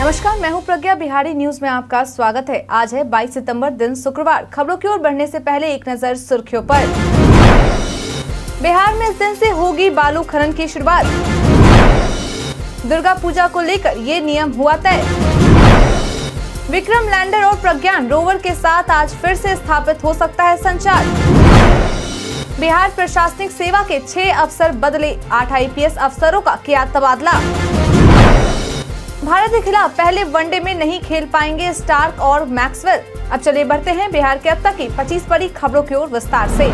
नमस्कार मैं हूं प्रज्ञा बिहारी न्यूज में आपका स्वागत है आज है 22 सितंबर दिन शुक्रवार खबरों की ओर बढ़ने से पहले एक नजर सुर्खियों पर बिहार में इस दिन से होगी बालू खनन की शुरुआत दुर्गा पूजा को लेकर ये नियम हुआ तय विक्रम लैंडर और प्रज्ञान रोवर के साथ आज फिर से स्थापित हो सकता है संचार बिहार प्रशासनिक सेवा के छह अफसर बदले आठ आईपीएस अफसरों का किया तबादला भारत के खिलाफ पहले वनडे में नहीं खेल पाएंगे स्टार्क और मैक्सवेल अब चले बढ़ते हैं बिहार के अब तक की पच्चीस बड़ी खबरों की ओर विस्तार से।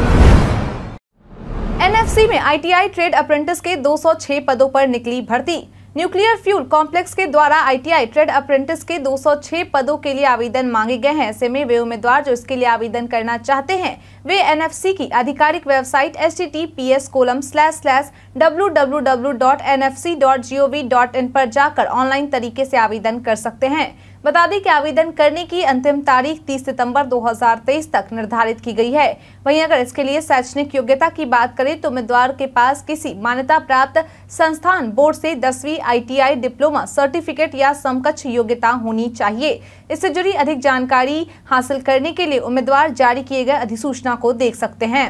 एनएफसी में आईटीआई ट्रेड अप्रेंटिस के 206 पदों पर निकली भर्ती न्यूक्लियर फ्यूल कॉम्प्लेक्स के द्वारा आईटीआई ट्रेड अप्रेंटिस के 206 पदों के लिए आवेदन मांगे गए हैं ऐसे में वे उम्मीदवार जो इसके लिए आवेदन करना चाहते हैं वे एनएफसी की आधिकारिक website H T T P S colon slash slash W W W dot N F C dot G O V dot in पर जाकर ऑनलाइन तरीके से आवेदन कर सकते हैं बता दें कि आवेदन करने की अंतिम तारीख 30 सितंबर 2023 तक निर्धारित की गई है वहीं अगर इसके लिए शैक्षणिक योग्यता की बात करें तो उम्मीदवार के पास किसी मान्यता प्राप्त संस्थान बोर्ड से दसवीं आईटीआई डिप्लोमा सर्टिफिकेट या समकक्ष योग्यता होनी चाहिए इससे जुड़ी अधिक जानकारी हासिल करने के लिए उम्मीदवार जारी किए गए अधिसूचना को देख सकते हैं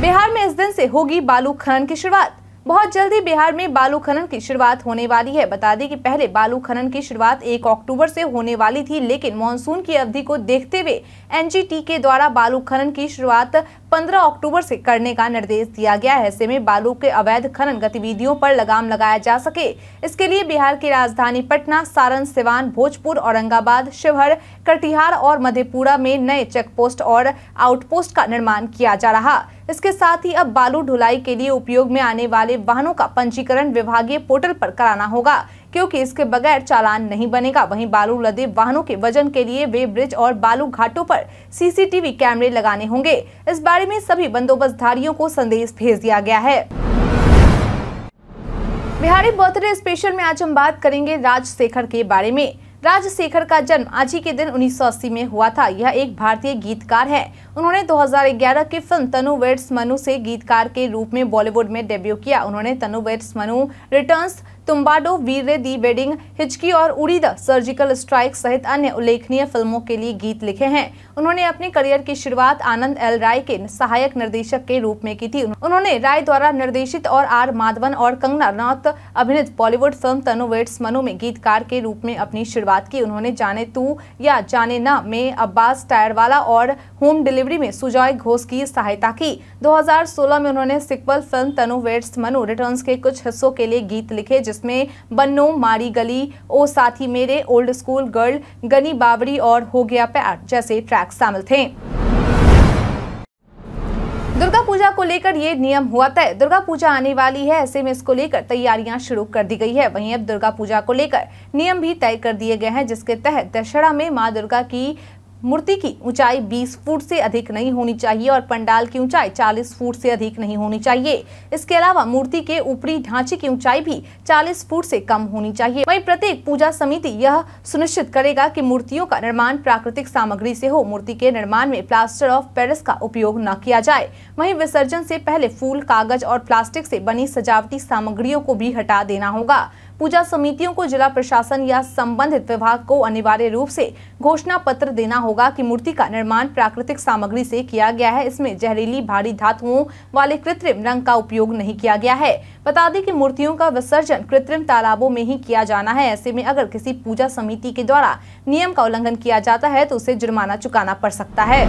बिहार में इस दिन ऐसी होगी बालू खनन की शुरुआत बहुत जल्दी बिहार में बालू खनन की शुरुआत होने वाली है बता दें कि पहले बालू खनन की शुरुआत एक अक्टूबर से होने वाली थी लेकिन मानसून की अवधि को देखते हुए एनजीटी के द्वारा बालू खनन की शुरुआत 15 अक्टूबर से करने का निर्देश दिया गया है ऐसे में बालू के अवैध खनन गतिविधियों पर लगाम लगाया जा सके इसके लिए बिहार की राजधानी पटना सारण सिवान भोजपुर औरंगाबाद शिवहर कटिहार और मधेपुरा में नए चेक पोस्ट और आउटपोस्ट का निर्माण किया जा रहा है इसके साथ ही अब बालू ढुलाई के लिए उपयोग में आने वाले वाहनों का पंजीकरण विभागीय पोर्टल पर कराना होगा क्योंकि इसके बगैर चालान नहीं बनेगा वहीं बालू लदे वाहनों के वजन के लिए वे ब्रिज और बालू घाटों पर सीसीटीवी कैमरे लगाने होंगे इस बारे में सभी बंदोबस्तधारियों को संदेश भेज दिया गया है बिहारी बर्थडे स्पेशल में आज हम बात करेंगे राजशेखर के बारे में राजशेखर का जन्म आज ही के दिन 1980 में हुआ था यह एक भारतीय गीतकार है उन्होंने 2011 की फिल्म तनु वेट्स मनु से गीतकार के रूप में बॉलीवुड में डेब्यू किया उन्होंने तनु वेट्स मनु रिटर्न्स तुम्बाडो वीर दी वेडिंग हिचकी और उड़ी द सर्जिकल स्ट्राइक सहित अन्य उल्लेखनीय फिल्मों के लिए गीत लिखे हैं उन्होंने अपने करियर की शुरुआत आनंद एल राय के सहायक निर्देशक के रूप में की थी उन्होंने राय द्वारा निर्देशित और आर माधवन और कंगना रनौत अभिनीत Bollywood film Tanu weds Manu में गीतकार के रूप में अपनी शुरुआत बात की उन्होंने जाने तू या जाने ना में अब्बास वाला और होम डिलीवरी में सुजॉय घोष की सहायता की 2016 में उन्होंने sequel film Tanu weds Manu return के कुछ हिस्सों के लिए गीत लिखे जिसमें बन्नो मारी गली ओ साथी मेरे ओल्ड स्कूल गर्ल गनी बाबरी और हो गया प्यार जैसे ट्रैक शामिल थे दुर्गा पूजा को लेकर ये नियम हुआ तय दुर्गा पूजा आने वाली है ऐसे में इसको लेकर तैयारियां शुरू कर दी गई है वहीं अब दुर्गा पूजा को लेकर नियम भी तय कर दिए गए हैं जिसके तहत दशहरा में मां दुर्गा की मूर्ति की ऊंचाई 20 फुट से अधिक नहीं होनी चाहिए और पंडाल की ऊंचाई 40 फुट से अधिक नहीं होनी चाहिए इसके अलावा मूर्ति के ऊपरी ढांचे की ऊंचाई भी 40 फुट से कम होनी चाहिए वहीं प्रत्येक पूजा समिति यह सुनिश्चित करेगा कि मूर्तियों का निर्माण प्राकृतिक सामग्री से हो मूर्ति के निर्माण में प्लास्टर ऑफ पेरिस का उपयोग न किया जाए वही विसर्जन ऐसी पहले फूल कागज और प्लास्टिक ऐसी बनी सजावटी सामग्रियों को भी हटा देना होगा पूजा समितियों को जिला प्रशासन या संबंधित विभाग को अनिवार्य रूप से घोषणा पत्र देना होगा कि मूर्ति का निर्माण प्राकृतिक सामग्री से किया गया है इसमें जहरीली भारी धातुओं वाले कृत्रिम रंग का उपयोग नहीं किया गया है बता दें कि मूर्तियों का विसर्जन कृत्रिम तालाबों में ही किया जाना है ऐसे में अगर किसी पूजा समिति के द्वारा नियम का उल्लंघन किया जाता है तो उसे जुर्माना चुकाना पड़ सकता है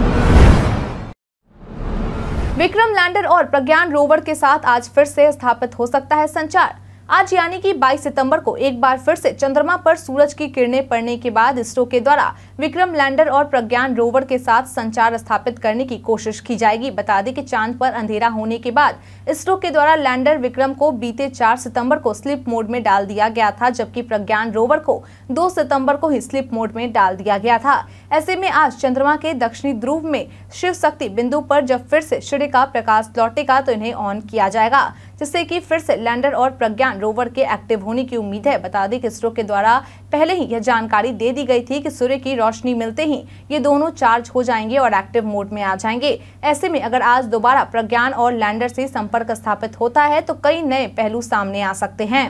विक्रम लैंडर और प्रज्ञान रोवर के साथ आज फिर से स्थापित हो सकता है संचार आज यानी कि 22 सितंबर को एक बार फिर से चंद्रमा पर सूरज की किरणें पड़ने के बाद इसरो के द्वारा विक्रम लैंडर और प्रज्ञान रोवर के साथ संचार स्थापित करने की कोशिश की जाएगी बता दें कि चांद पर अंधेरा होने के बाद इसरो के द्वारा लैंडर विक्रम को बीते 4 सितंबर को स्लिप मोड में डाल दिया गया था जबकि प्रज्ञान रोवर को दो सितम्बर को ही स्लिप मोड में डाल दिया गया था ऐसे में आज चंद्रमा के दक्षिणी ध्रुव में शिव शक्ति बिंदु पर जब फिर से सूर्य का प्रकाश लौटेगा तो इन्हें ऑन किया जाएगा जिससे कि फिर से लैंडर और प्रज्ञान रोवर के एक्टिव होने की उम्मीद है बता दें कि इसरो के द्वारा पहले ही यह जानकारी दे दी गई थी कि सूर्य की रोशनी मिलते ही ये दोनों चार्ज हो जाएंगे और एक्टिव मोड में आ जाएंगे ऐसे में अगर आज दोबारा प्रज्ञान और लैंडर से संपर्क स्थापित होता है तो कई नए पहलू सामने आ सकते हैं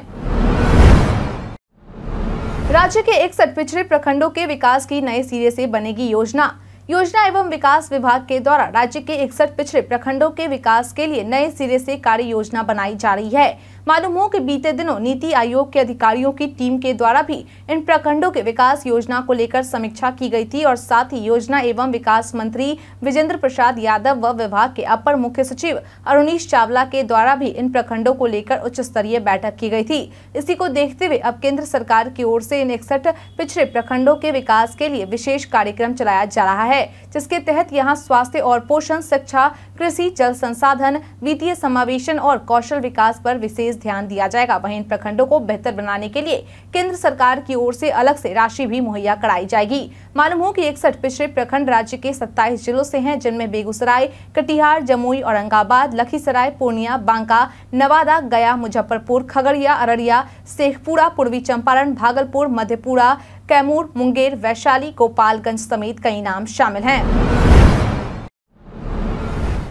राज्य के एक सट पिछड़े प्रखंडों के विकास की नए सिरे से बनेगी योजना योजना एवं विकास विभाग के द्वारा राज्य के इकसठ पिछड़े प्रखंडों के विकास के लिए नए सिरे से कार्य योजना बनाई जा रही है मालूम हो कि बीते दिनों नीति आयोग के अधिकारियों की टीम के द्वारा भी इन प्रखंडों के विकास योजना को लेकर समीक्षा की गई थी और साथ ही योजना एवं विकास मंत्री विजेंद्र प्रसाद यादव व विभाग के अपर मुख्य सचिव अरुणीश चावला के द्वारा भी इन प्रखंडों को लेकर उच्च स्तरीय बैठक की गई थी इसी को देखते हुए अब केंद्र सरकार की ओर से इन इकसठ पिछड़े प्रखंडों के विकास के लिए विशेष कार्यक्रम चलाया जा रहा है जिसके तहत यहाँ स्वास्थ्य और पोषण शिक्षा कृषि जल संसाधन वित्तीय समावेशन और कौशल विकास पर विशेष विशेष ध्यान दिया जाएगा वहीं इन प्रखंडों को बेहतर बनाने के लिए केंद्र सरकार की ओर से अलग से राशि भी मुहैया कराई जाएगी मालूम हो कि इकसठ पिछड़े प्रखंड राज्य के सत्ताईस जिलों से हैं जिनमें बेगूसराय कटिहार जमुई औरंगाबाद लखीसराय पूर्णिया बांका नवादा गया मुजफ्फरपुर खगड़िया अररिया शेखपुरा पूर्वी चंपारण भागलपुर मधेपुरा कैमूर मुंगेर वैशाली गोपालगंज समेत कई नाम शामिल हैं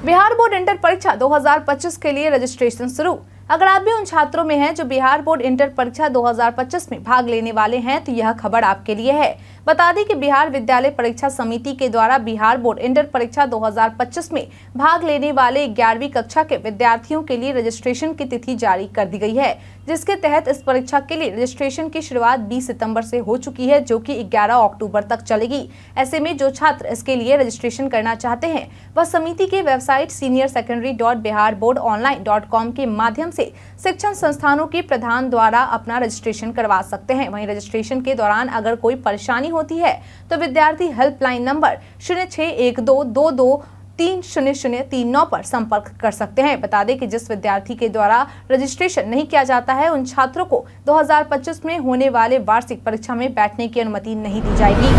बिहार बोर्ड इंटर परीक्षा 2025 के लिए रजिस्ट्रेशन शुरू अगर आप भी उन छात्रों में हैं जो बिहार बोर्ड इंटर परीक्षा 2025 में भाग लेने वाले हैं तो यह खबर आपके लिए है बता दें कि बिहार विद्यालय परीक्षा समिति के द्वारा बिहार बोर्ड इंटर परीक्षा 2025 में भाग लेने वाले ग्यारहवीं कक्षा के विद्यार्थियों के लिए रजिस्ट्रेशन की तिथि जारी कर दी गई है जिसके तहत इस परीक्षा के लिए रजिस्ट्रेशन की शुरुआत 20 सितंबर से हो चुकी है जो कि 11 अक्टूबर तक चलेगी ऐसे में जो छात्र इसके लिए रजिस्ट्रेशन करना चाहते हैं वह समिति के website senior secondary dot Bihar board online dot com के माध्यम से शिक्षण संस्थानों के प्रधान द्वारा अपना रजिस्ट्रेशन करवा सकते हैं वहीं रजिस्ट्रेशन के दौरान अगर कोई परेशानी होती है तो विद्यार्थी हेल्पलाइन नंबर शून्य छह एक दो दो दो तीन शून्य शून्य तीन नौ पर संपर्क कर सकते हैं बता दें कि जिस विद्यार्थी के द्वारा रजिस्ट्रेशन नहीं किया जाता है उन छात्रों को 2025 में होने वाले वार्षिक परीक्षा में बैठने की अनुमति नहीं दी जाएगी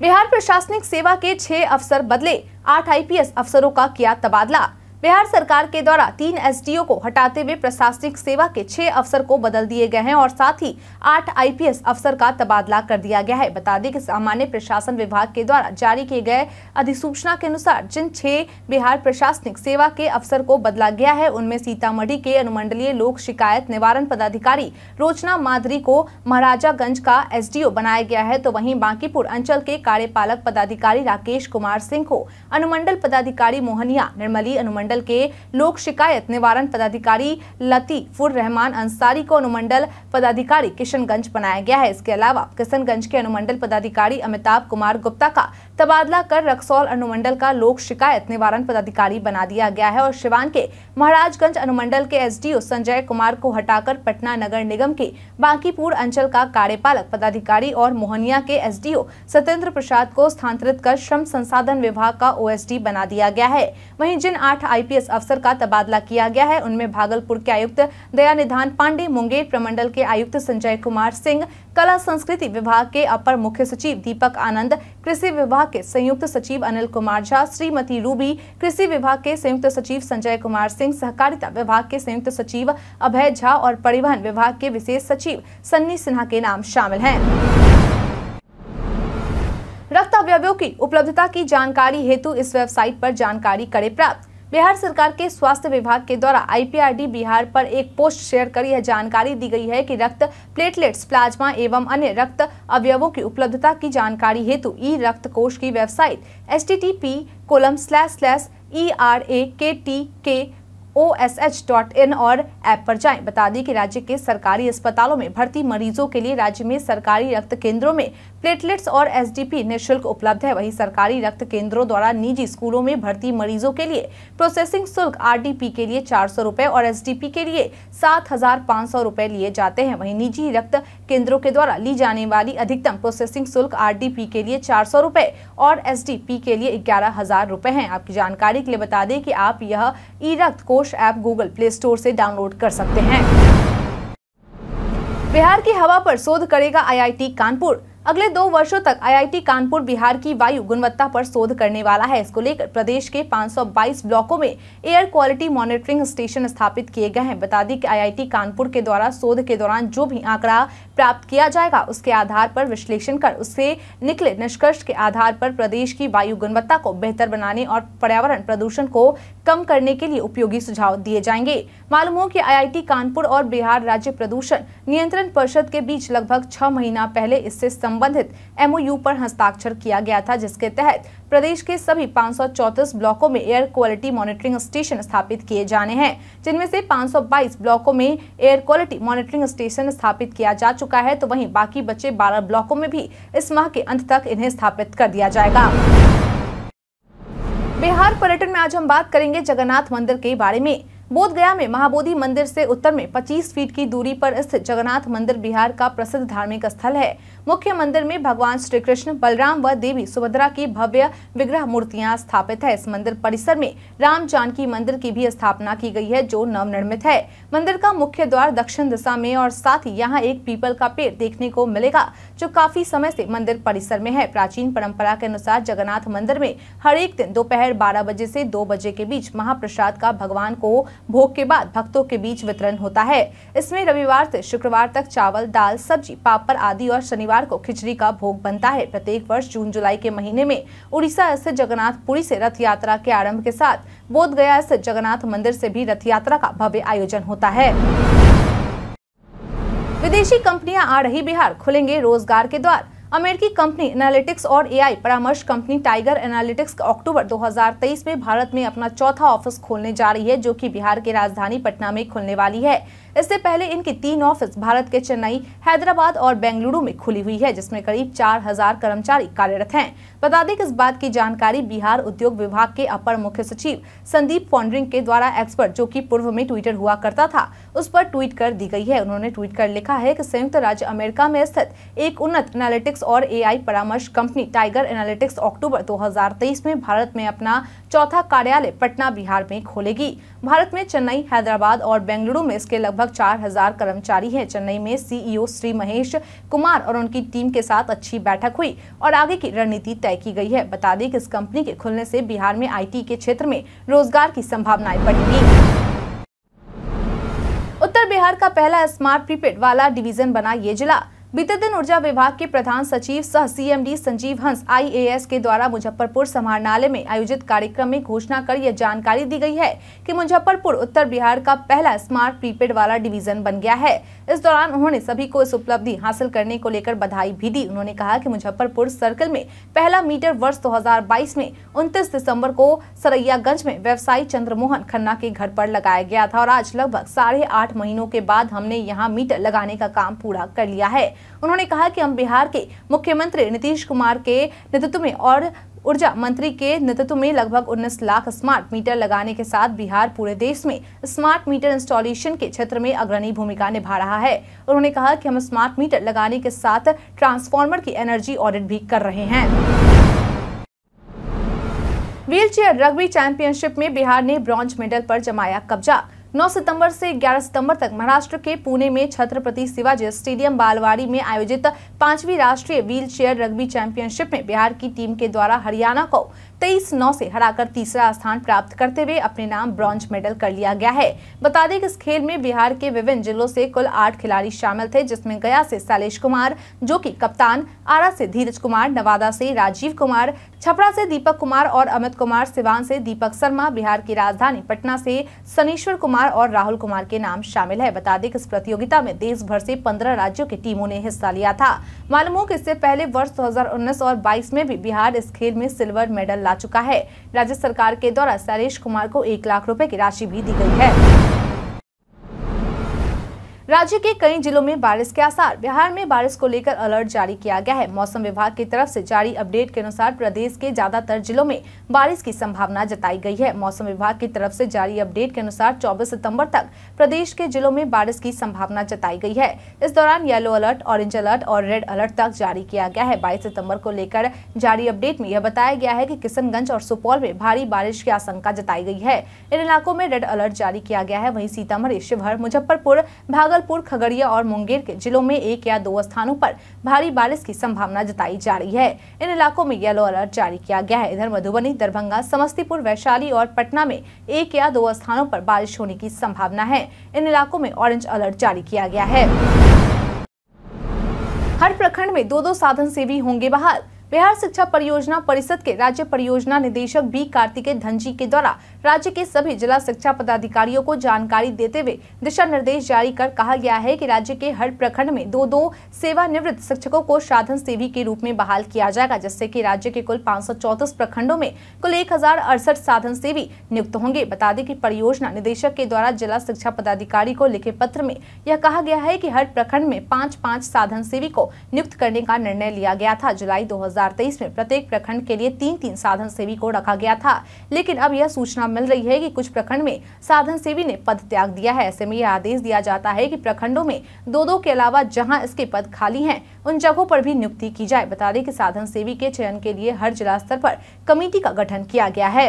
बिहार प्रशासनिक सेवा के छह अफसर बदले आठ आईपीएस अफसरों का किया तबादला बिहार सरकार के द्वारा तीन एसडीओ को हटाते हुए प्रशासनिक सेवा के छह अफसर को बदल दिए गए हैं और साथ ही आठ आईपीएस अफसर का तबादला कर दिया गया है बता दें कि सामान्य प्रशासन विभाग के द्वारा जारी किए गए अधिसूचना के अनुसार जिन छह बिहार प्रशासनिक सेवा के अफसर को बदला गया है उनमें सीतामढ़ी के अनुमंडलीय लोक शिकायत निवारण पदाधिकारी रोचना माधरी को महाराजागंज का एस बनाया गया है तो वहीं बांकीपुर अंचल के कार्यपालक पदाधिकारी राकेश कुमार सिंह को अनुमंडल पदाधिकारी मोहनिया निर्मली अनुमंडल अनुमंडल के लोक शिकायत निवारण पदाधिकारी लतीफुर रहमान अंसारी को अनुमंडल पदाधिकारी किशनगंज बनाया गया है इसके अलावा किशनगंज के अनुमंडल पदाधिकारी अमिताभ कुमार गुप्ता का तबादला कर रक्सौल अनुमंडल का लोक शिकायत निवारण पदाधिकारी बना दिया गया है और शिवान के महाराजगंज अनुमंडल के एसडीओ संजय कुमार को हटाकर पटना नगर निगम के बांकीपुर अंचल का कार्यपालक पदाधिकारी और मोहनिया के एसडीओ सत्येंद्र प्रसाद को स्थानांतरित कर श्रम संसाधन विभाग का ओएसडी बना दिया गया है वहीं जिन आठ आईपीएस अफसर का तबादला किया गया है उनमें भागलपुर के आयुक्त दया निधान पांडे मुंगेर प्रमंडल के आयुक्त संजय कुमार सिंह कला संस्कृति विभाग के अपर मुख्य सचिव दीपक आनंद कृषि विभाग के संयुक्त सचिव अनिल कुमार झा श्रीमती रूबी कृषि विभाग के संयुक्त सचिव संजय कुमार सिंह सहकारिता विभाग के संयुक्त सचिव अभय झा और परिवहन विभाग के विशेष सचिव सन्नी सिन्हा के नाम शामिल है रक्त अवयवों की उपलब्धता की जानकारी हेतु इस वेबसाइट पर जानकारी करें प्राप्त बिहार सरकार के स्वास्थ्य विभाग के द्वारा आईपीआरडी बिहार पर एक पोस्ट शेयर कर यह जानकारी दी गई है कि रक्त प्लेटलेट्स प्लाज्मा एवं अन्य रक्त अवयवों की उपलब्धता की जानकारी हेतु ई रक्त कोष की website H T T P colon slash slash E R A K T के ओ और ऐप पर जाएं बता दें कि राज्य के सरकारी अस्पतालों में भर्ती मरीजों के लिए राज्य में सरकारी रक्त केंद्रों में प्लेटलेट्स और एसडीपी निःशुल्क उपलब्ध है वहीं सरकारी रक्त केंद्रों द्वारा निजी स्कूलों में भर्ती मरीजों के लिए प्रोसेसिंग शुल्क आरडीपी के लिए चार सौ और एसडीपी के लिए सात हजार पाँच सौ लिए जाते हैं वहीं निजी रक्त केंद्रों के द्वारा ली जाने वाली अधिकतम प्रोसेसिंग शुल्क आरडीपी के लिए चार सौ रूपए और एस के लिए ग्यारह हजार रूपए है आपकी जानकारी के लिए बता दें कि आप यह e Rakt Kosh app Google Play Store से डाउनलोड कर सकते हैं बिहार की हवा पर शोध करेगा आईआईटी कानपुर अगले दो वर्षों तक आईआईटी कानपुर बिहार की वायु गुणवत्ता पर शोध करने वाला है इसको लेकर प्रदेश के 522 ब्लॉकों में एयर क्वालिटी मॉनिटरिंग स्टेशन स्थापित किए गए हैं बता दें कि आईआईटी कानपुर के द्वारा शोध के दौरान जो भी आंकड़ा प्राप्त किया जाएगा उसके आधार पर विश्लेषण कर उससे निकले निष्कर्ष के आधार पर प्रदेश की वायु गुणवत्ता को बेहतर बनाने और पर्यावरण प्रदूषण को कम करने के लिए उपयोगी सुझाव दिए जाएंगे मालूम हो की आई कानपुर और बिहार राज्य प्रदूषण नियंत्रण परिषद के बीच लगभग छह महीना पहले इससे संबंधित एमओयू पर हस्ताक्षर किया गया था जिसके तहत प्रदेश के सभी पाँच ब्लॉकों में एयर क्वालिटी मॉनिटरिंग स्टेशन स्थापित किए जाने हैं जिनमें से 522 ब्लॉकों में एयर क्वालिटी मॉनिटरिंग स्टेशन स्थापित किया जा चुका है तो वहीं बाकी बचे 12 ब्लॉकों में भी इस माह के अंत तक इन्हें स्थापित कर दिया जाएगा बिहार पर्यटन में आज हम बात करेंगे जगन्नाथ मंदिर के बारे में बोधगया में महाबोधि मंदिर से उत्तर में 25 फीट की दूरी पर स्थित जगन्नाथ मंदिर बिहार का प्रसिद्ध धार्मिक स्थल है मुख्य मंदिर में भगवान श्री कृष्ण बलराम व देवी सुभद्रा की भव्य विग्रह मूर्तियां स्थापित है इस मंदिर परिसर में राम जानकी मंदिर की भी स्थापना की गई है जो नव निर्मित है मंदिर का मुख्य द्वार दक्षिण दिशा में और साथ ही यहाँ एक पीपल का पेड़ देखने को मिलेगा जो काफी समय से मंदिर परिसर में है प्राचीन परंपरा के अनुसार जगन्नाथ मंदिर में हर एक दिन दोपहर बारह बजे से दो बजे के बीच महाप्रसाद का भगवान को भोग के बाद भक्तों के बीच वितरण होता है इसमें रविवार से शुक्रवार तक चावल दाल सब्जी पापड़ आदि और शनिवार परिवार को खिचड़ी का भोग बनता है प्रत्येक वर्ष जून जुलाई के महीने में उड़ीसा स्थित जगन्नाथपुरी से रथ यात्रा के आरंभ के साथ बोध गया स्थित जगन्नाथ मंदिर से भी रथ यात्रा का भव्य आयोजन होता है विदेशी कंपनियां आ रही बिहार खुलेंगे रोजगार के द्वार अमेरिकी कंपनी एनालिटिक्स और एआई परामर्श कंपनी टाइगर एनालिटिक्स अक्टूबर 2023 में भारत में अपना चौथा ऑफिस खोलने जा रही है जो कि बिहार की राजधानी पटना में खुलने वाली है इससे पहले इनकी तीन ऑफिस भारत के चेन्नई हैदराबाद और बेंगलुरु में खुली हुई है जिसमें करीब 4000 कर्मचारी कार्यरत हैं बता दें कि इस बात की जानकारी बिहार उद्योग विभाग के अपर मुख्य सचिव संदीप पॉन्ड्रिंग के द्वारा एक्सपर्ट जो की पूर्व में ट्विटर हुआ करता था उस पर ट्वीट कर दी गई है उन्होंने ट्वीट कर लिखा है की संयुक्त राज्य अमेरिका में स्थित एक उन्नत एनालिटिक्स एनालिटिक्स और एआई परामर्श कंपनी टाइगर एनालिटिक्स अक्टूबर 2023 में भारत में अपना चौथा कार्यालय पटना बिहार में खोलेगी भारत में चेन्नई हैदराबाद और बेंगलुरु में इसके लगभग 4000 कर्मचारी हैं चेन्नई में सीईओ e श्री महेश कुमार और उनकी टीम के साथ अच्छी बैठक हुई और आगे की रणनीति तय की गई है बता दें कि इस कंपनी के खुलने से बिहार में आईटी के क्षेत्र में रोजगार की संभावनाएं बढ़ेगी उत्तर बिहार का पहला स्मार्ट प्रीपेड वाला डिवीजन बना ये जिला बीते दिन ऊर्जा विभाग के प्रधान सचिव सह सीएमडी संजीव हंस आईएएस के द्वारा मुजफ्फरपुर समाहरणालय में आयोजित कार्यक्रम में घोषणा कर यह जानकारी दी गई है कि मुजफ्फरपुर उत्तर बिहार का पहला स्मार्ट प्रीपेड वाला डिवीजन बन गया है इस दौरान उन्होंने सभी को इस उपलब्धि हासिल करने को लेकर बधाई भी दी उन्होंने कहा की मुजफ्फरपुर सर्कल में पहला मीटर वर्ष दो में उन्तीस दिसम्बर को सरैयागंज में व्यवसायी चंद्रमोहन खन्ना के घर आरोप लगाया गया था और आज लगभग साढ़े महीनों के बाद हमने यहाँ मीटर लगाने का काम पूरा कर लिया है उन्होंने कहा कि हम बिहार के मुख्यमंत्री नीतीश कुमार के नेतृत्व में और ऊर्जा मंत्री के नेतृत्व में लगभग 19 लाख स्मार्ट मीटर लगाने के साथ बिहार पूरे देश में स्मार्ट मीटर इंस्टॉलेशन के क्षेत्र में अग्रणी भूमिका निभा रहा है उन्होंने कहा कि हम स्मार्ट मीटर लगाने के साथ ट्रांसफार्मर की एनर्जी ऑडिट भी कर रहे हैं व्हील रग्बी चैंपियनशिप में बिहार ने ब्रॉन्ज मेडल पर जमाया कब्जा 9 सितंबर से 11 सितंबर तक महाराष्ट्र के पुणे में छत्रपति शिवाजी स्टेडियम बालवाड़ी में आयोजित पांचवी राष्ट्रीय व्हील चेयर रग्बी चैंपियनशिप में बिहार की टीम के द्वारा हरियाणा को तेईस नौ से हराकर तीसरा स्थान प्राप्त करते हुए अपने नाम ब्रॉन्ज मेडल कर लिया गया है बता दें कि इस खेल में बिहार के विभिन्न जिलों से कुल आठ खिलाड़ी शामिल थे जिसमें गया से शैलेश कुमार जो कि कप्तान आरा से धीरज कुमार नवादा से राजीव कुमार छपरा से दीपक कुमार और अमित कुमार सिवान से दीपक शर्मा बिहार की राजधानी पटना से सनीश्वर कुमार और राहुल कुमार के नाम शामिल है बता दें कि इस प्रतियोगिता में देश भर से पंद्रह राज्यों की टीमों ने हिस्सा लिया था मालूम हो कि इससे पहले वर्ष 2019 और 22 में भी बिहार इस खेल में सिल्वर मेडल चला चुका है राज्य सरकार के द्वारा सरेश कुमार को एक लाख रूपए की राशि भी दी गई है राज्य के कई जिलों में बारिश के आसार बिहार में बारिश को लेकर अलर्ट जारी किया गया है मौसम विभाग की तरफ से जारी अपडेट के अनुसार प्रदेश के ज्यादातर जिलों में बारिश की संभावना जताई गई है मौसम विभाग की तरफ से जारी अपडेट के अनुसार 24 सितंबर तक प्रदेश के जिलों में बारिश की संभावना जताई गई है इस दौरान येलो अलर्ट ऑरेंज अलर्ट और रेड अलर्ट तक जारी किया गया है बाईस सितम्बर को लेकर जारी अपडेट में यह बताया गया है की किशनगंज और सुपौल में भारी बारिश की आशंका जताई गई है इन इलाकों में रेड अलर्ट जारी किया गया है वही सीतामढ़ी शिवहर मुजफ्फरपुर भागल भागलपुर खगड़िया और मुंगेर के जिलों में एक या दो स्थानों पर भारी बारिश की संभावना जताई जा रही है इन इलाकों में येलो अलर्ट जारी किया गया है इधर मधुबनी दरभंगा समस्तीपुर वैशाली और पटना में एक या दो स्थानों पर बारिश होने की संभावना है इन इलाकों में ऑरेंज अलर्ट जारी किया गया है हर प्रखंड में दो दो साधन सेवी होंगे बहाल बिहार शिक्षा परियोजना परिषद के राज्य परियोजना निदेशक बी कार्तिकेय धनजी के द्वारा राज्य के सभी जिला शिक्षा पदाधिकारियों को जानकारी देते हुए दिशा निर्देश जारी कर कहा गया है कि राज्य के हर प्रखंड में दो दो सेवानिवृत्त शिक्षकों को साधन सेवी के रूप में बहाल किया जाएगा जिससे की राज्य के कुल पाँच प्रखंडों में कुल एक साधन सेवी नियुक्त होंगे बता दें की परियोजना निदेशक के द्वारा जिला शिक्षा पदाधिकारी को लिखे पत्र में यह कहा गया है की हर प्रखंड में पाँच पाँच साधन सेवी को नियुक्त करने का निर्णय लिया गया था जुलाई दो 2023 में प्रत्येक प्रखंड के लिए तीन तीन साधन सेवी को रखा गया था लेकिन अब यह सूचना मिल रही है कि कुछ प्रखंड में साधन सेवी ने पद त्याग दिया है ऐसे में यह आदेश दिया जाता है कि प्रखंडों में दो दो के अलावा जहाँ इसके पद खाली है उन जगहों पर भी नियुक्ति की जाए बता दें की साधन सेवी के चयन के लिए हर जिला स्तर पर कमेटी का गठन किया गया है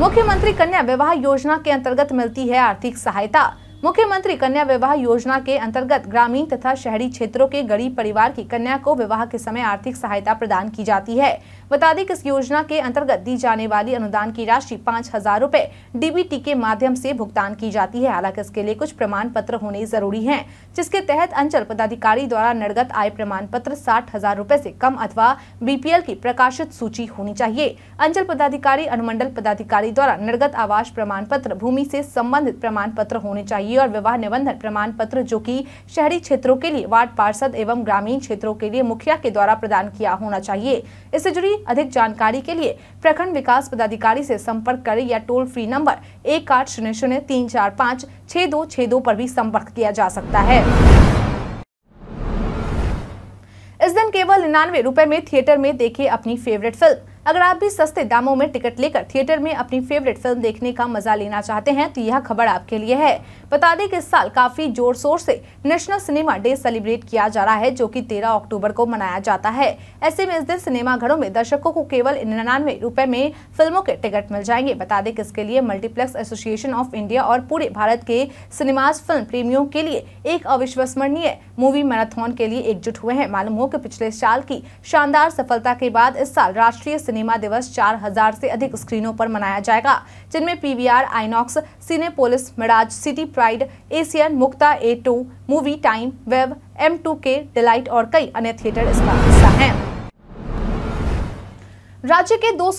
मुख्यमंत्री कन्या विवाह योजना के अंतर्गत मिलती है आर्थिक सहायता मुख्यमंत्री कन्या विवाह योजना के अंतर्गत ग्रामीण तथा शहरी क्षेत्रों के गरीब परिवार की कन्या को विवाह के समय आर्थिक सहायता प्रदान की जाती है बता दें कि इस योजना के अंतर्गत दी जाने वाली अनुदान की राशि पाँच हजार रूपए डीबीटी के माध्यम से भुगतान की जाती है हालांकि इसके लिए कुछ प्रमाण पत्र होने जरूरी है जिसके तहत अंचल पदाधिकारी द्वारा निर्गत आय प्रमाण पत्र साठ हजार रूपए ऐसी कम अथवा बीपीएल की प्रकाशित सूची होनी चाहिए अंचल पदाधिकारी अनुमंडल पदाधिकारी द्वारा निर्गत आवास प्रमाण पत्र भूमि ऐसी संबंधित प्रमाण पत्र होने चाहिए और विवाह निबंधन प्रमाण पत्र जो की शहरी क्षेत्रों के लिए वार्ड पार्षद एवं ग्रामीण क्षेत्रों के लिए मुखिया के द्वारा प्रदान किया होना चाहिए इससे जुड़ी अधिक जानकारी के लिए प्रखंड विकास पदाधिकारी से संपर्क करें या टोल फ्री नंबर एक आठ शून्य शून्य तीन चार पाँच छह दो छह दो पर भी संपर्क किया जा सकता है इस दिन केवल निन्यानवे रुपए में थिएटर में देखें अपनी फेवरेट फिल्म अगर आप भी सस्ते दामों में टिकट लेकर थिएटर में अपनी फेवरेट फिल्म देखने का मजा लेना चाहते हैं तो यह खबर आपके लिए है बता दें कि इस साल काफी जोर शोर से नेशनल सिनेमा डे सेलिब्रेट किया जा रहा है जो कि 13 अक्टूबर को मनाया जाता है ऐसे में इस दिन घरों में दर्शकों को केवल निन्यानवे रूपए में फिल्मों के टिकट मिल जाएंगे बता दें कि इसके लिए मल्टीप्लेक्स एसोसिएशन ऑफ इंडिया और पूरे भारत के सिनेमाज फिल्म प्रेमियों के लिए एक अविश्वसनीय मूवी मैराथन के लिए एकजुट हुए हैं मालूम हो की पिछले साल की शानदार सफलता के बाद इस साल राष्ट्रीय सिनेमा दिवस 4000 से अधिक स्क्रीनों पर मनाया जाएगा जिनमें PVR, INOX Cinepolis Miraj City Pride Asian Mukta A two movie time wave M two K delight और कई अन्य थिएटर इसका हिस्सा है राज्य के दो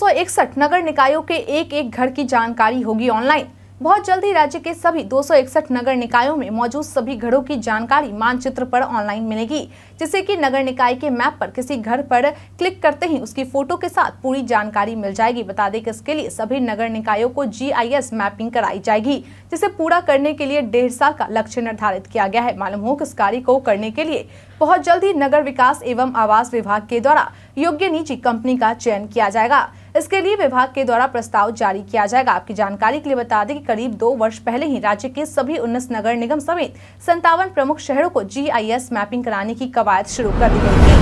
नगर निकायों के एक एक घर की जानकारी होगी ऑनलाइन बहुत जल्द ही राज्य के सभी 261 नगर निकायों में मौजूद सभी घरों की जानकारी मानचित्र पर ऑनलाइन मिलेगी जिससे कि नगर निकाय के मैप पर किसी घर पर क्लिक करते ही उसकी फोटो के साथ पूरी जानकारी मिल जाएगी बता दें कि इसके लिए सभी नगर निकायों को जीआईएस मैपिंग कराई जाएगी जिसे पूरा करने के लिए डेढ़ साल का लक्ष्य निर्धारित किया गया है मालूम हो कि इस कार्य को करने के लिए बहुत जल्द नगर विकास एवं आवास विभाग के द्वारा योग्य निजी कंपनी का चयन किया जाएगा इसके लिए विभाग के द्वारा प्रस्ताव जारी किया जाएगा आपकी जानकारी के लिए बता दें कि करीब दो वर्ष पहले ही राज्य के सभी उन्नीस नगर निगम समेत संतावन प्रमुख शहरों को जीआईएस मैपिंग कराने की कवायद शुरू कर दी गई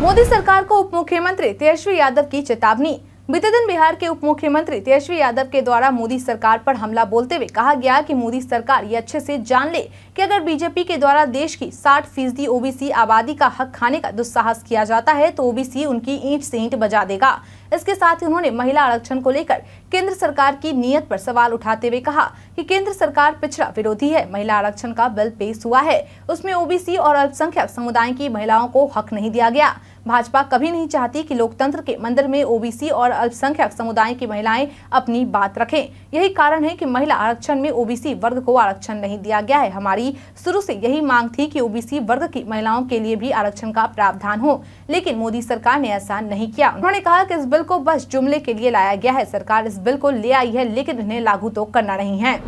मोदी सरकार को उप मुख्यमंत्री तेजस्वी यादव की चेतावनी बीते दिन बिहार के उप मुख्यमंत्री तेजस्वी यादव के द्वारा मोदी सरकार पर हमला बोलते हुए कहा गया कि मोदी सरकार ये अच्छे से जान ले कि अगर बीजेपी के द्वारा देश की 60 फीसदी ओबीसी आबादी का हक खाने का दुस्साहस किया जाता है तो ओबीसी उनकी ईंट से ईंट बजा देगा इसके साथ ही उन्होंने महिला आरक्षण को लेकर केंद्र सरकार की नीयत पर सवाल उठाते हुए कहा कि केंद्र सरकार पिछड़ा विरोधी है महिला आरक्षण का बिल पेश हुआ है उसमें ओबीसी और अल्पसंख्यक समुदाय की महिलाओं को हक नहीं दिया गया भाजपा कभी नहीं चाहती कि लोकतंत्र के मंदिर में ओबीसी और अल्पसंख्यक समुदाय की महिलाएं अपनी बात रखें यही कारण है कि महिला आरक्षण में ओबीसी वर्ग को आरक्षण नहीं दिया गया है हमारी की शुरू से यही मांग थी कि ओबीसी वर्ग की महिलाओं के लिए भी आरक्षण का प्रावधान हो लेकिन मोदी सरकार ने ऐसा नहीं किया उन्होंने कहा कि इस बिल को बस जुमले के लिए लाया गया है सरकार इस बिल को ले आई है लेकिन इन्हें लागू तो करना नहीं है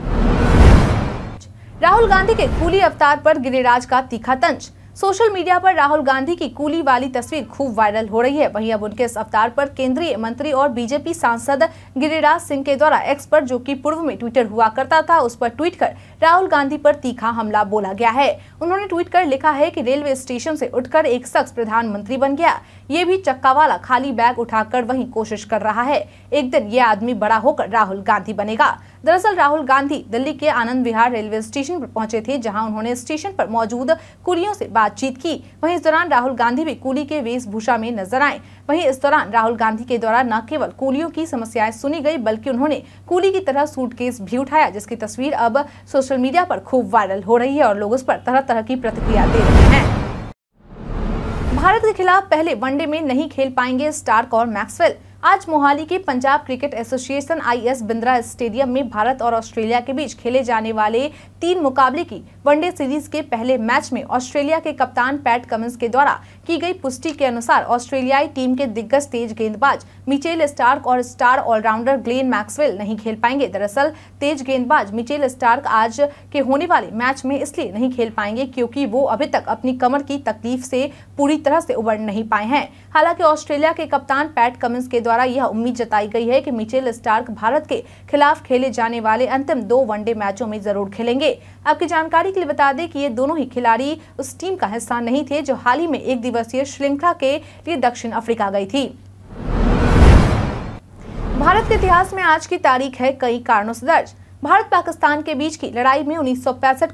राहुल गांधी के कूली अवतार आरोप गिरिराज का तीखा तंज सोशल मीडिया पर राहुल गांधी की कूली वाली तस्वीर खूब वायरल हो रही है वहीं अब उनके इस अवतार पर केंद्रीय मंत्री और बीजेपी सांसद गिरिराज सिंह के द्वारा एक्स पर जो कि पूर्व में ट्विटर हुआ करता था उस पर ट्वीट कर राहुल गांधी पर तीखा हमला बोला गया है उन्होंने ट्वीट कर लिखा है कि रेलवे स्टेशन ऐसी उठकर एक शख्स प्रधानमंत्री बन गया ये भी चक्का वाला खाली बैग उठाकर वही कोशिश कर रहा है एक दिन ये आदमी बड़ा होकर राहुल गांधी बनेगा दरअसल राहुल गांधी दिल्ली के आनंद विहार रेलवे स्टेशन पर पहुंचे थे जहां उन्होंने स्टेशन पर मौजूद कुलियों से बात बातचीत की वहीं इस दौरान राहुल गांधी भी कूली के वेशभूषा में नजर आए वहीं इस दौरान राहुल गांधी के द्वारा न केवल कूलियों की समस्याएं सुनी गई बल्कि उन्होंने कूली की तरह सूटकेस भी उठाया जिसकी तस्वीर अब सोशल मीडिया पर खूब वायरल हो रही है और लोग उस पर तरह तरह की प्रतिक्रिया दे रहे हैं भारत के खिलाफ पहले वनडे में नहीं खेल पाएंगे स्टार्क और मैक्सवेल आज मोहाली के Punjab cricket association IS Bindra stadium में भारत और ऑस्ट्रेलिया के बीच खेले जाने वाले तीन मुकाबले की वनडे सीरीज के पहले मैच में ऑस्ट्रेलिया के कप्तान पैट कमिंस के द्वारा की गई पुष्टि के अनुसार ऑस्ट्रेलियाई टीम के दिग्गज तेज गेंदबाज मिचेल स्टार्क और स्टार ऑलराउंडर ग्लेन मैक्सवेल नहीं खेल पाएंगे दरअसल तेज गेंदबाज मिचेल स्टार्क आज के होने वाले मैच में इसलिए नहीं खेल पाएंगे क्योंकि वो अभी तक अपनी कमर की तकलीफ से पूरी तरह से उबर नहीं पाए हैं हालांकि ऑस्ट्रेलिया के कप्तान पैट कमिंस के द्वारा यह उम्मीद जताई गई है की मिचेल स्टार्क भारत के खिलाफ खेले जाने वाले अंतिम दो वनडे मैचों में जरूर खेलेंगे आपकी जानकारी के लिए बता दें कि ये दोनों ही खिलाड़ी उस टीम का हिस्सा नहीं थे जो हाल ही में एक दिवसीय श्रृंखला के लिए दक्षिण अफ्रीका गई थी भारत के इतिहास में आज की तारीख है कई कारणों से दर्ज भारत पाकिस्तान के बीच की लड़ाई में उन्नीस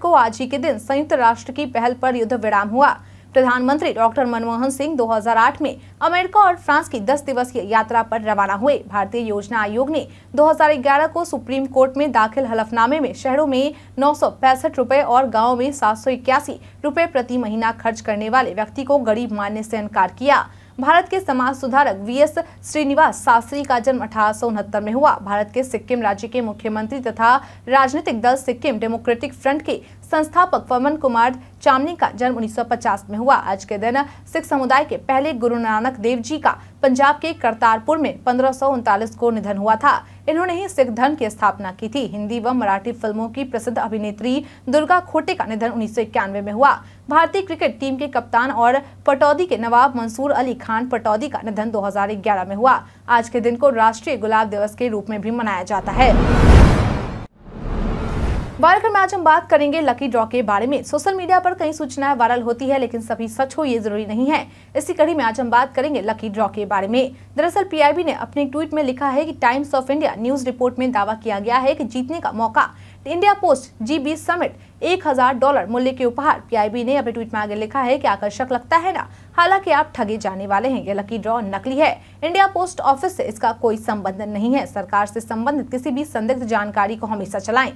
को आज ही के दिन संयुक्त राष्ट्र की पहल पर युद्ध विराम हुआ प्रधानमंत्री डॉक्टर मनमोहन सिंह 2008 में अमेरिका और फ्रांस की 10 दिवसीय यात्रा पर रवाना हुए भारतीय योजना आयोग ने 2011 को सुप्रीम कोर्ट में दाखिल हलफनामे में शहरों में नौ सौ और गाँव में सात सौ प्रति महीना खर्च करने वाले व्यक्ति को गरीब मानने ऐसी इनकार किया भारत के समाज सुधारक वी एस श्रीनिवास शास्त्री का जन्म अठारह में हुआ भारत के सिक्किम राज्य के मुख्यमंत्री तथा राजनीतिक दल सिक्किम डेमोक्रेटिक फ्रंट के संस्थापक फमन कुमार चामनी का जन्म 1950 में हुआ आज के दिन सिख समुदाय के पहले गुरु नानक देव जी का पंजाब के करतारपुर में पंद्रह को निधन हुआ था इन्होंने ही सिख धर्म की स्थापना की थी हिंदी व मराठी फिल्मों की प्रसिद्ध अभिनेत्री दुर्गा खोटे का निधन उन्नीस में हुआ भारतीय क्रिकेट टीम के कप्तान और पटौदी के नवाब मंसूर अली खान पटौदी का निधन दो में हुआ आज के दिन को राष्ट्रीय गुलाब दिवस के रूप में भी मनाया जाता है कार्यक्रम में आज हम बात करेंगे लकी ड्रॉ के बारे में सोशल मीडिया पर कई सूचनाएं वायरल होती है लेकिन सभी सच हो ये जरूरी नहीं है इसी कड़ी में आज हम बात करेंगे लकी ड्रॉ के बारे में दरअसल पीआईबी ने अपने ट्वीट में लिखा है कि Times of India news report में दावा किया गया है कि जीतने का मौका India post G B summit एक हजार डॉलर मूल्य के उपहार पीआईबी ने अपने ट्वीट में आगे लिखा है कि आकर्षक लगता है ना हालांकि आप ठगे जाने वाले हैं ये लकी ड्रॉ नकली है इंडिया पोस्ट ऑफिस से इसका कोई संबंध नहीं है सरकार से संबंधित किसी भी संदिग्ध जानकारी को हमेशा चलाएं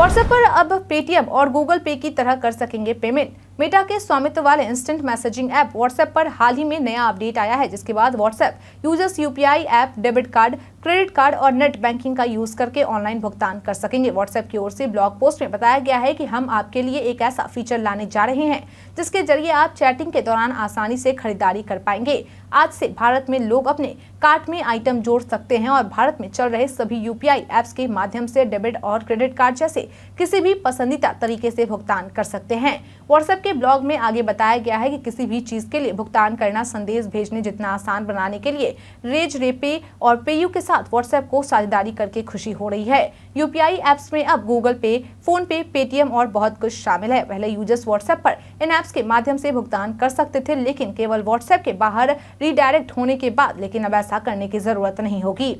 व्हाट्सएप पर अब पेटीएम और गूगल पे की तरह कर सकेंगे पेमेंट मेटा के स्वामित्व वाले इंस्टेंट मैसेजिंग ऐप व्हाट्सएप पर हाल ही में नया अपडेट आया है जिसके बाद WhatsApp users UPI app debit card credit card और नेट बैंकिंग का यूज करके ऑनलाइन भुगतान कर सकेंगे व्हाट्सएप की ओर से ब्लॉग पोस्ट में बताया गया है कि हम आपके लिए एक ऐसा फीचर लाने जा रहे हैं जिसके जरिए आप चैटिंग के दौरान आसानी से खरीदारी कर पाएंगे आज से भारत में लोग अपने कार्ट में आइटम जोड़ सकते हैं और भारत में चल रहे सभी यूपीआई एप्स के माध्यम से डेबिट और क्रेडिट कार्ड जैसे किसी भी पसंदीदा तरीके से भुगतान कर सकते हैं व्हाट्सएप के के ब्लॉग में आगे बताया गया है कि किसी भी चीज के लिए भुगतान करना संदेश भेजने जितना आसान बनाने के लिए रेज रेपे और पेयू के साथ व्हाट्सएप को साझेदारी करके खुशी हो रही है यूपीआई एप्स में अब गूगल पे फोन पे पेटीएम और बहुत कुछ शामिल है पहले यूजर्स व्हाट्सएप पर इन एप्स के माध्यम से भुगतान कर सकते थे लेकिन केवल व्हाट्सएप के बाहर रिडायरेक्ट होने के बाद लेकिन अब ऐसा करने की जरूरत नहीं होगी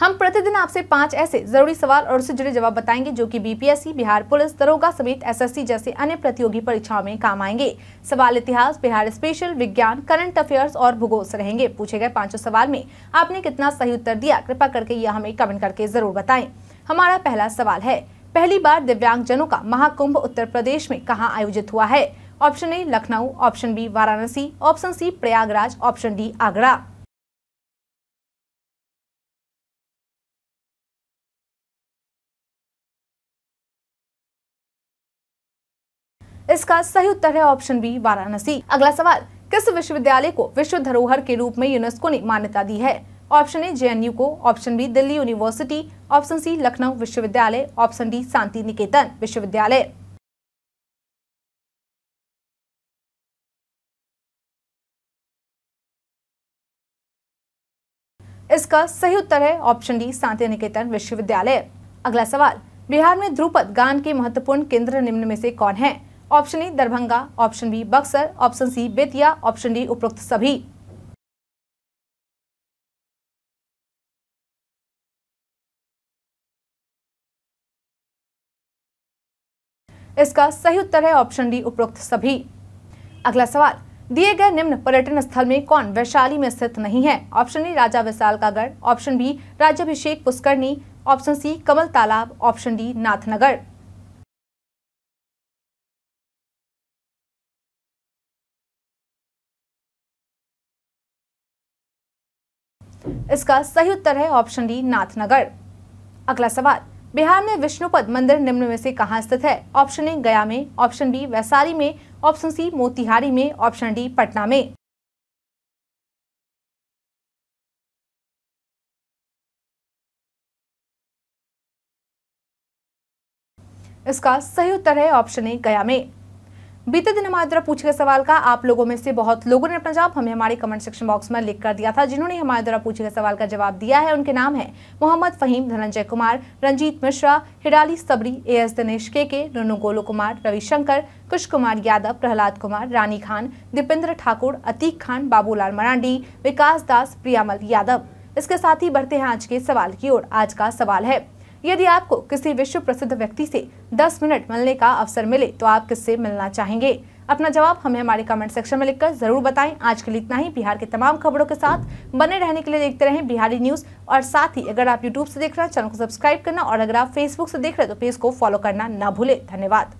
हम प्रतिदिन आपसे पांच ऐसे जरूरी सवाल और उससे जुड़े जवाब बताएंगे जो कि बीपीएससी बिहार पुलिस दरोगा समेत एसएससी जैसे अन्य प्रतियोगी परीक्षाओं में काम आएंगे सवाल इतिहास बिहार स्पेशल विज्ञान करंट अफेयर्स और भूगोल रहेंगे पूछे गए पांचों सवाल में आपने कितना सही उत्तर दिया कृपा करके यह हमें कमेंट करके जरूर बताए हमारा पहला सवाल है पहली बार दिव्यांग जनों का महाकुंभ उत्तर प्रदेश में कहाँ आयोजित हुआ है option A Lucknow option B Varanasi option C Prayagraj option D Agra इसका सही उत्तर है ऑप्शन बी वाराणसी अगला सवाल किस विश्वविद्यालय को विश्व धरोहर के रूप में यूनेस्को ने मान्यता दी है ऑप्शन ए जेएनयू को option B Delhi university option C Lucknow विश्वविद्यालय ऑप्शन डी शांति निकेतन विश्वविद्यालय इसका सही उत्तर है ऑप्शन डी शांति निकेतन विश्वविद्यालय अगला सवाल बिहार में ध्रुपद गान के महत्वपूर्ण केंद्र निम्न में से कौन है option A Darbhanga option B Buxar option C Bettiah option D उपरोक्त सभी इसका सही उत्तर है ऑप्शन डी उपरोक्त सभी अगला सवाल दिए गए निम्न पर्यटन स्थल में कौन वैशाली में स्थित नहीं है ऑप्शन ए राजा विशाल का गढ़ ऑप्शन बी राज्यभिषेक पुष्करणी ऑप्शन सी कमल तालाब ऑप्शन डी नाथनगर इसका सही उत्तर है ऑप्शन डी नाथनगर अगला सवाल बिहार में विष्णुपद मंदिर निम्न में से कहा स्थित है ऑप्शन ए गया में ऑप्शन बी वैशाली में ऑप्शन सी मोतिहारी में ऑप्शन डी पटना में इसका सही उत्तर है ऑप्शन ए गया में बीते दिन हमारे द्वारा पूछे गए सवाल का आप लोगों में से बहुत लोगों ने अपना जवाब हमें हमारे कमेंट सेक्शन बॉक्स में लिख कर दिया था जिन्होंने हमारे द्वारा पूछे गए सवाल का जवाब दिया है उनके नाम है मोहम्मद फहीम धनंजय कुमार रंजीत मिश्रा हिडाली Sabri A S Dinesh K K रनु Golu Kumar Ravishankar कुश कुमार यादव प्रहलाद कुमार रानी खान दीपेंद्र ठाकुर अतीक खान बाबूलाल मरांडी विकास दास प्रियामल यादव इसके साथ ही बढ़ते हैं आज के सवाल की ओर आज का सवाल है यदि आपको किसी विश्व प्रसिद्ध व्यक्ति से 10 मिनट मिलने का अवसर मिले तो आप किससे मिलना चाहेंगे अपना जवाब हमें हमारे कमेंट सेक्शन में लिखकर जरूर बताएं आज के लिए इतना ही बिहार के तमाम खबरों के साथ बने रहने के लिए देखते रहें बिहारी न्यूज और साथ ही अगर आप यूट्यूब से देख रहे हैं चैनल को सब्सक्राइब करना और अगर आप फेसबुक से देख रहे हैं तो पेज को फॉलो करना ना भूले धन्यवाद